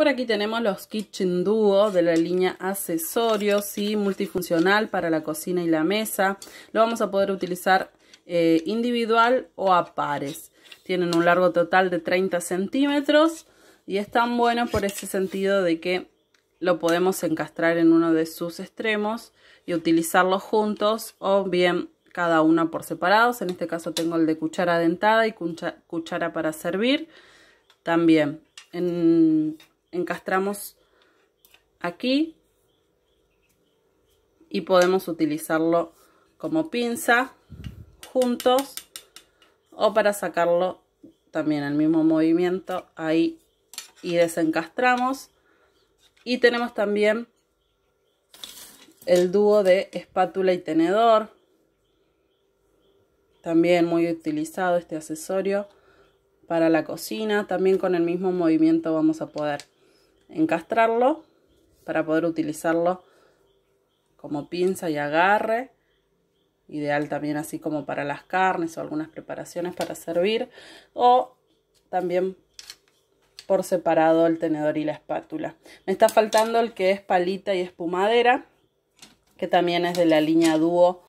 Por aquí tenemos los Kitchen Duo de la línea accesorios y multifuncional para la cocina y la mesa. Lo vamos a poder utilizar eh, individual o a pares. Tienen un largo total de 30 centímetros y es tan bueno por ese sentido de que lo podemos encastrar en uno de sus extremos y utilizarlos juntos o bien cada una por separados. En este caso tengo el de cuchara dentada y cuchara para servir. También en encastramos aquí y podemos utilizarlo como pinza juntos o para sacarlo también el mismo movimiento ahí y desencastramos y tenemos también el dúo de espátula y tenedor también muy utilizado este accesorio para la cocina también con el mismo movimiento vamos a poder encastrarlo para poder utilizarlo como pinza y agarre. Ideal también así como para las carnes o algunas preparaciones para servir. O también por separado el tenedor y la espátula. Me está faltando el que es palita y espumadera, que también es de la línea dúo